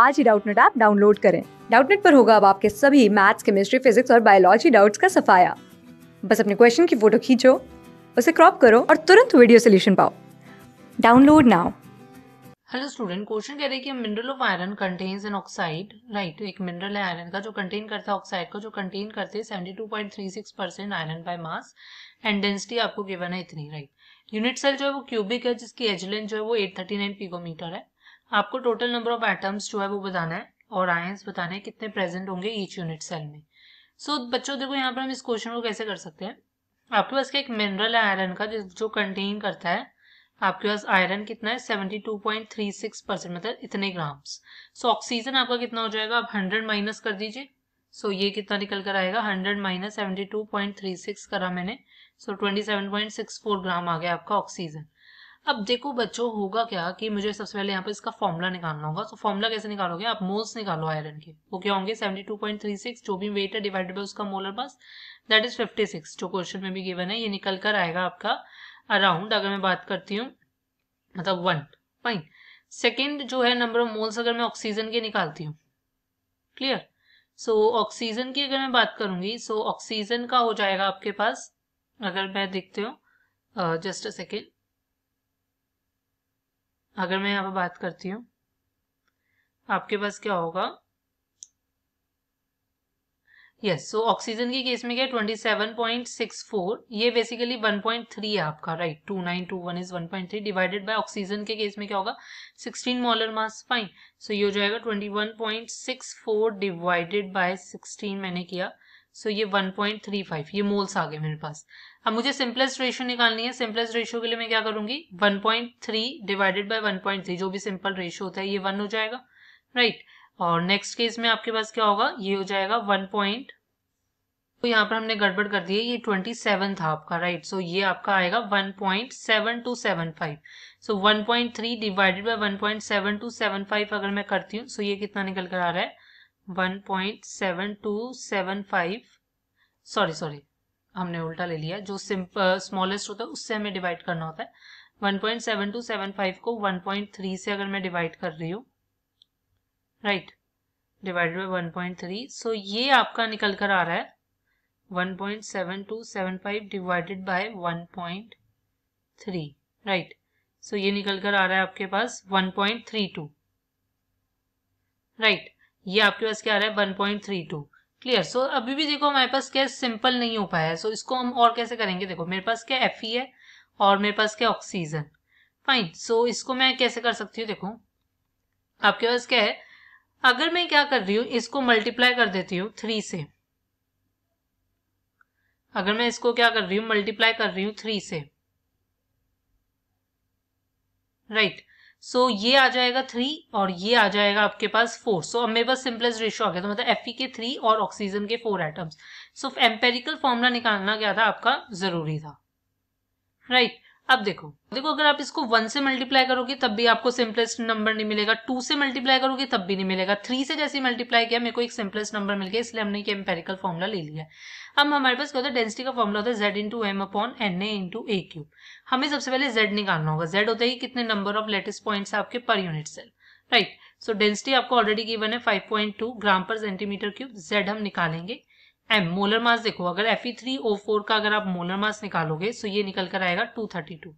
आज ही Doubtnut app download करें डाउटनेट पर होगा अब आपके सभी मैथ्स केमिस्ट्री फिजिक्स और बायोलॉजी डाउट्स का सफाया बस अपने क्वेश्चन की फोटो खींचो उसे क्रॉप करो और तुरंत वीडियो सोल्यूशन पाओ download now hello student question कह रहे हैं कि mineral of iron contains an oxide right एक मिनरल है आयरन का जो कंटेन करता है ऑक्साइड का जो कंटेन करते हैं 72.36 percent iron by mass and density आपको गिवन है इतनी राइट यूनिट सेल जो है वो क्यूबिक है जिसकी एजलेंथ जो है वो 839 पिकोमीटर है आपको टोटल नंबर ऑफ एटम्स जो है वो बताना है और आयंस बताने हैं कितने प्रेजेंट होंगे ईच यूनिट सेल में सो so, बच्चों देखो यहाँ पर हम इस क्वेश्चन को कैसे कर सकते हैं आपके पास क्या एक मिनरल है आयरन का जो कंटेन करता है आपके पास आयरन कितना है 72.36 परसेंट मतलब इतने ग्राम्स सो so, ऑक्सीजन आपका कितना हो जाएगा आप 100 माइनस कर दीजिए सो so, ये कितना निकल कर आएगा 100 माइनस सेवेंटी करा मैंने सो so, 27.64 ग्राम आ गया आपका ऑक्सीजन अब देखो बच्चों होगा क्या कि मुझे सबसे पहले यहाँ पर इसका फॉर्मूला निकालना होगा तो फॉर्मूला कैसे निकालोगे आप मोल्स निकालो आयरन के वो क्या होंगे 72.36 जो भी वेट है डिवाइडेड बाय उसका मोलर मास दैट इज 56 जो क्वेश्चन में भी गिवन है ये निकल कर आएगा आपका अराउंड अगर मैं बात करती हूँ मतलब वन फाइन सेकेंड जो है नंबर ऑफ मोल्स अगर मैं ऑक्सीजन के निकालती हूँ क्लियर सो ऑक्सीजन की अगर मैं बात करूंगी सो so ऑक्सीजन का हो जाएगा आपके पास अगर मैं देखते हूँ जस्ट अ सेकेंड अगर मैं यहाँ पर बात करती हूँ आपके पास क्या होगा यस सो ऑक्सीजन के केस में क्या twenty seven point six four ये बेसिकली वन पॉइंट थ्री है आपका right two nine two one is one point three divided by oxygen के केस में क्या होगा सिक्सटीन मॉलर मास फाइन सो ये हो जाएगा twenty one point six four divided by sixteen मैंने किया सो ये 1.35 ये मोल्स आ गए मेरे पास अब मुझे सिंपलेस्ट रेशियो निकालनी है सिंपलेस्ट रेशियो के लिए मैं क्या करूंगी 1.3 डिवाइडेड बाय 1.3 जो भी सिंपल रेशियो होता है ये वन हो जाएगा राइट और नेक्स्ट केस में आपके पास क्या होगा ये हो जाएगा वन पॉइंट तो यहाँ पर हमने गड़बड़ कर दी है ये ट्वेंटी सेवन था आपका राइट सो ये आपका आएगा one point seven two seven five so one point three divided by one point seven two seven five अगर मैं करती हूँ सो ये कितना निकल कर आ रहा है 1.7275 सॉरी सॉरी हमने उल्टा ले लिया जो स्मॉलेस्ट uh, होता है उससे हमें डिवाइड करना होता है 1.7275 को 1.3 से अगर मैं डिवाइड कर रही हूँ राइट डिवाइडेड बाई 1.3 सो ये आपका निकल कर आ रहा है 1.7275 डिवाइडेड बाय 1.3 राइट सो ये निकल कर आ रहा है आपके पास 1.32 राइट right. ये आपके पास क्या आ रहा है one point three two clear so अभी भी देखो हमारे पास क्या सिंपल नहीं हो पाया है so, सो इसको हम और कैसे करेंगे देखो मेरे पास क्या एफ है और मेरे पास क्या ऑक्सीजन फाइन सो इसको मैं कैसे कर सकती हूँ देखो आपके पास क्या है अगर मैं क्या कर रही हूँ इसको मल्टीप्लाई कर देती हूँ थ्री से अगर मैं इसको क्या कर रही हूँ मल्टीप्लाई कर रही हूँ थ्री से राइट right. सो so, ये आ जाएगा थ्री और ये आ जाएगा आपके पास फोर सो so, अब मेरे पास सिंपलेस्ट रेशियो आ गया तो मतलब एफ के थ्री और ऑक्सीजन के four atoms so empirical formula निकालना क्या था आपका जरूरी था राइट right. अब देखो देखो अगर आप इसको वन से मल्टीप्लाई करोगे तब भी आपको सिंपलेस्ट नंबर नहीं मिलेगा टू से मल्टीप्लाई करोगे तब भी नहीं मिलेगा थ्री से जैसे मल्टीप्लाई किया मेरे को एक सिंपलेस्ट नंबर मिल गया इसलिए हमने एक एम्पेरिकल फॉर्मुला ले लिया अब हमारे पास क्या होता है डेंसिटी का फॉर्मुला होता है Z into M upon N A into A cube हमें सबसे पहले जेड निकालना होगा जेड होता है कि कितने नंबर ऑफ लेटेस्ट पॉइंट्स आपके पर unit cell right so density आपको ऑलरेडी गिवन है 5.2 ग्राम पर सेंटीमीटर क्यूब जेड हम निकालेंगे एम मोलर मास देखो अगर एफ थ्री ओ फोर का अगर आप मोलर मास निकालोगे तो ये निकल कर आएगा two thirty two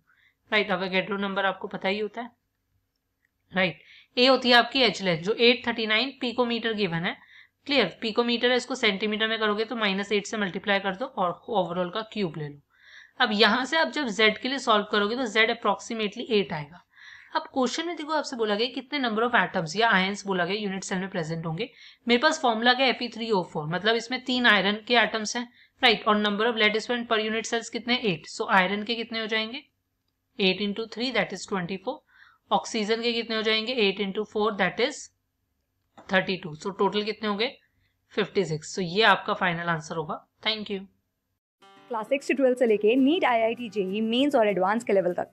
right Avogadro number आपको पता ही होता है राइट right. ए होती है आपकी एच लेंथ जो नाइन पीकोमीटर गिवन है क्लियर पीकोमीटर है इसको सेंटीमीटर में करोगे तो माइनस एट से मल्टीप्लाई कर दो और ओवरऑल का क्यूब ले लो अब यहां से आप जब जेड के लिए सॉल्व करोगे तो जेड अप्रोक्सीमेटली एट आएगा अब क्वेश्चन में देखो आपसे बोला गया कितने नंबर ऑफ एटम्स या आयंस बोला गया यूनिट सेल में प्रेजेंट होंगे मेरे पास फॉर्मुला गया एपी थ्री ओ फोर मतलब इसमें तीन आयरन के एटम्स हैं राइट और number of lattice points per unit cells कितने एट सो आयरन के कितने हो जाएंगे eight into three that is twenty four oxygen के कितने हो जाएंगे eight into four that is thirty two so total कितने हो गए फिफ्टी सिक्स सो ये आपका फाइनल आंसर होगा थैंक यू क्लास सिक्स से ट्वेल्थ से लेके NEET I I T JEE mains और एडवांस के लेवल तक